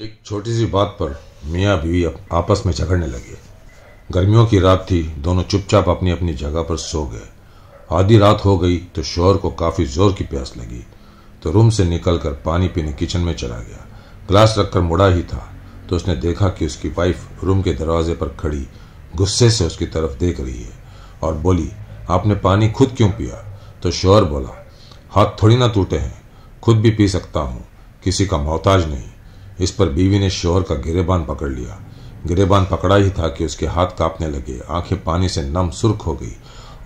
एक छोटी सी बात पर मियाँ बीवी आपस में झगड़ने लगे गर्मियों की रात थी दोनों चुपचाप अपनी अपनी जगह पर सो गए आधी रात हो गई तो शोर को काफी जोर की प्यास लगी तो रूम से निकलकर पानी पीने किचन में चला गया ग्लास रखकर मुड़ा ही था तो उसने देखा कि उसकी वाइफ रूम के दरवाजे पर खड़ी गुस्से से उसकी तरफ देख रही है और बोली आपने पानी खुद क्यों पिया तो शोर बोला हाथ थोड़ी ना टूटे हैं खुद भी पी सकता हूँ किसी का मोहताज नहीं इस पर बीवी ने शोहर का गिरेबान पकड़ लिया गिरेबान पकड़ा ही था कि उसके हाथ कांपने लगे आंखें पानी से नम सुर्ख हो गई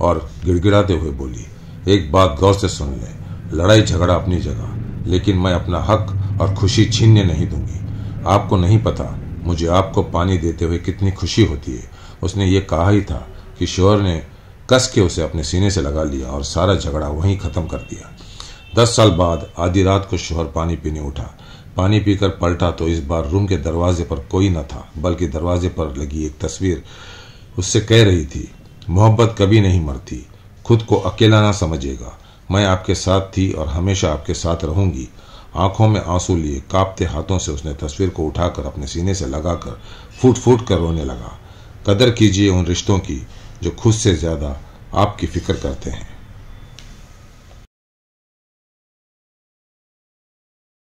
और गिड़गिड़ाते हुए बोली एक बात गौर से सुन ले लड़ाई झगड़ा अपनी जगह लेकिन मैं अपना हक और खुशी छीनने नहीं दूंगी आपको नहीं पता मुझे आपको पानी देते हुए कितनी खुशी होती है उसने ये कहा ही था कि शोहर ने कस के उसे अपने सीने से लगा लिया और सारा झगड़ा वहीं खत्म कर दिया दस साल बाद आधी रात को शोहर पानी पीने उठा पानी पीकर पलटा तो इस बार रूम के दरवाजे पर कोई न था बल्कि दरवाजे पर लगी एक तस्वीर उससे कह रही थी मोहब्बत कभी नहीं मरती खुद को अकेला ना समझेगा मैं आपके साथ थी और हमेशा आपके साथ रहूंगी आंखों में आंसू लिए कांपते हाथों से उसने तस्वीर को उठाकर अपने सीने से लगाकर फूट फूट कर रोने लगा कदर कीजिए उन रिश्तों की जो खुद से ज़्यादा आपकी फिक्र करते हैं